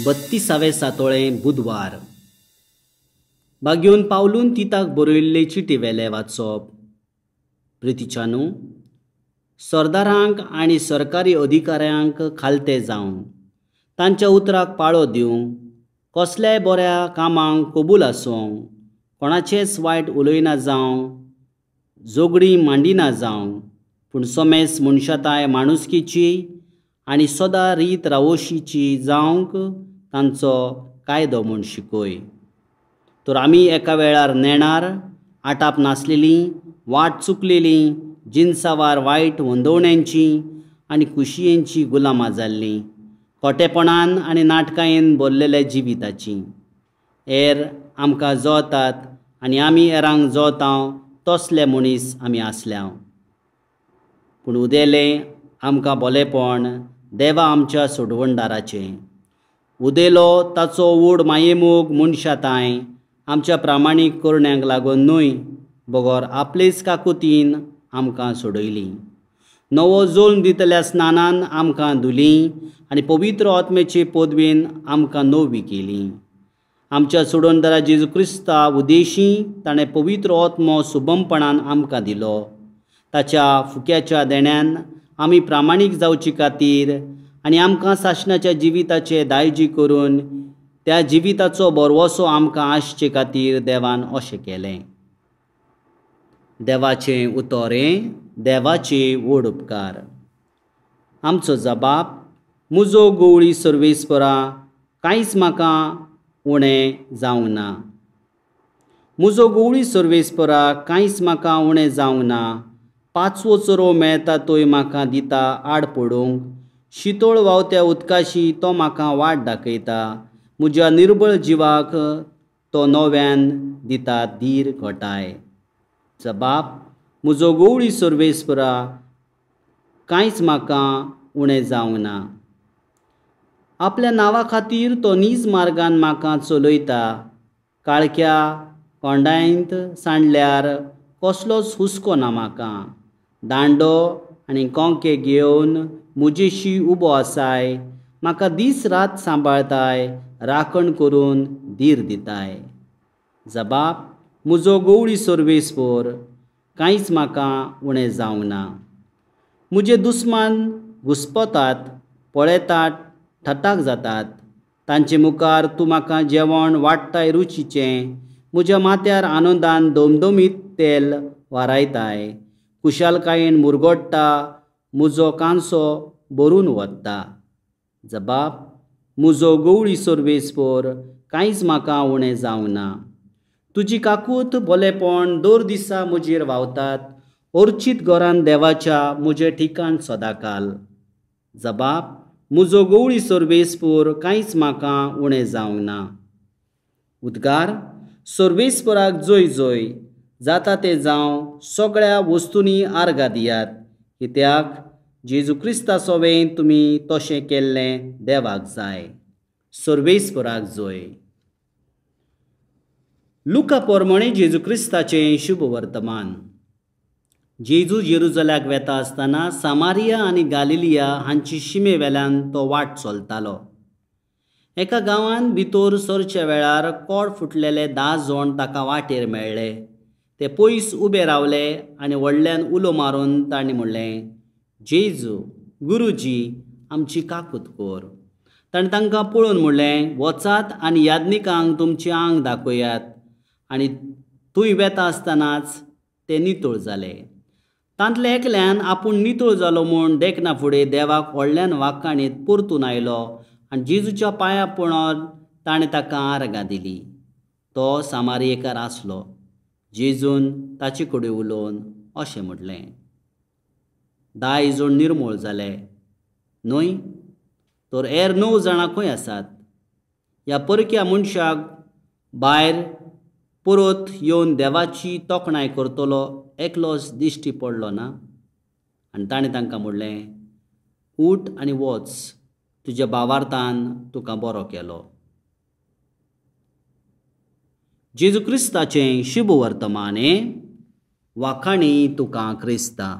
बत्तीसावे सातोळे बुधवार बागेवन पावलून तिताक बरयल्ले चिटी वेले वाचप प्रितीच्यानू सरदारांक आनी सरकारी अधिकाऱ्यांक खालते जावं तांच्या उतराक पाळो दिवंक कसल्याय बऱ्या कामांक कबूल आसूंक कोणाचेच वायट उलयना जावं जोगडी मांडिना जावं पूण समेस मनशाताय माणुसकीची आनी सदा रीत रावोशीची जावंक तांचो कायदो म्हूण शिकोय तर आमी एका वेळार नेणार आटाप नासलेलीं वाट चुकलेली जिन्सावार वायट वंदवण्यांचीं आनी कुशियेंचीं गुलामां जाल्लीं खोटेपणान आनी नाटकायेन भरलेल्या जिविताचीं एर आमकां जोतात आनी आमी एरांक जोतांव तसले मनीस आमी आसल्याव पूण उदेले आमकां बोलेपण देवा आमच्या सोडवणदाराचे उदेलो ताचो उड मायेमोग मनशाताय आमच्या प्रामाणीक करण्याक लागून न्हय बगोर आपलेच काकुतीन आमकां सोडयली नवो जोल दितल्या स्नानान आमकां धुलीं आनी पवित्र आत्मेचे पदवेन आमकां नवी केली आमच्या सोडोनदारा जेजू क्रिस्ता उदेशी ताणें पवित्र आत्मो सुबमपणान आमकां दिलो ताच्या फुक्याच्या देण्यान आमी प्रामाणीक जावची खातीर आनी आमकां शासनाच्या जिविताचे दायजी करून त्या जिविताचो बरवसो आमकां आसचे खातीर देवान अशें केलें देवाचें उतोरें देवाचे व्हड उपकार आमचो जबाब मुजो गोवळी सर्वेस्परा कांयच म्हाका उणें जावंक ना म्हजो गोवळी सर्वेस्परा कांयच म्हाका उणें जावंक ना पाचवो चरो मेळटा तोय म्हाका दिता आड पडूंक शितोळ व्हांवत्या उदकाशी तो म्हाका वाट दाखयता म्हज्या निर्बळ जिवाक तो नव्यान दिता धीर घोटाय जबाब म्हजो गवळी सर्वेस्परा कांयच म्हाका उणें जावंक ना आपल्या नांवा खातीर तो नीज मार्गान म्हाका चलयता काळख्या कोंडायंत सांडल्यार कसलोच हुस्को ना म्हाका दांडो आनी कोंके घेवन मुजेशी उबो आसाय म्हाका दीस रात सांबाळताय राखण करून धीर दिताय जबाब म्हजो गवळी सर्वेस्पोर कांयच म्हाका उणें जावंक ना म्हजे दुस्मान घुस्पतात पळेतात ठटाक जातात तांचे मुखार तूं म्हाका जेवण वाडटाय रुचीचें म्हज्या माथ्यार आनंदान दोमदोमीत तेल वारायताय कुशालकायेन मुरगोडटा मुजो कांसो भरून वत्ता जबाब मुजो गवळी सोरवेसपोर कांयच म्हाका उणें जावंक ना तुजी काकूत बोलेपण दर दिसा म्हजेर व्हांवतात अर्चीत घरान देवाच्या म्हजें ठिकाण सदाकाल जबाब म्हजो गवळी सोरवेसपूर कांयच म्हाका उणें जावंक ना उद्गार सोरवेसपुराक जोय जोय जाता ते जावं सगळ्या वस्तूंनी आर्गां दियात कित्याक जेजू क्रिस्ता सोवेन तुमी तशें केल्लें देवाक जाय सर्वेस्वराक जोय लुका पोरमणे जेजू क्रिस्ताचें शुभ वर्तमान जेजू जेरुजल्याक वेता आसतना सामारिया आनी गालिलिया हांची शिमे वेल्यान तो वाट चलतालो एका गांवान भितर सरच्या वेळार कोड फुटलेले धा जाण ताका वाटेर मेळ्ळे ते पयस उबे रावले आनी व्हडल्यान उलो मारून ताणें म्हणलें जेजू गुरुजी आमची काकूत कोर ताणें तांकां पळोवन म्हणलें वचात आनी याज्ञिकांक तुमची आंग दाखयात आनी तुंय वेता आसतनाच ते नितळ जाले तांतले एकल्यान आपूण नितळ जालो म्हूण देखना फुडें देवाक व्हडल्यान वाकाणीत परतून आयलो आनी जेजूच्या पांयां पळोवन ताणें ताका आर्गां दिली तो एकार आसलो जेजून ताचे कडेन उलोवन अशें म्हटलें दाय जोड निर्मूळ जाले न्हय तर हेर णव जाणांकूय आसात ह्या परक्या मनशाक भायर परत येवन देवाची तोखणाय करतलो एकलोच दिश्टी पडलो ना आनी ताणें तांकां म्हणलें उठ आनी वच तुज्या भावार्थान तुका बरो केलो जेजू क्रिस्ताचें शुभ वर्तमाने वाखाणी तुका क्रिस्ता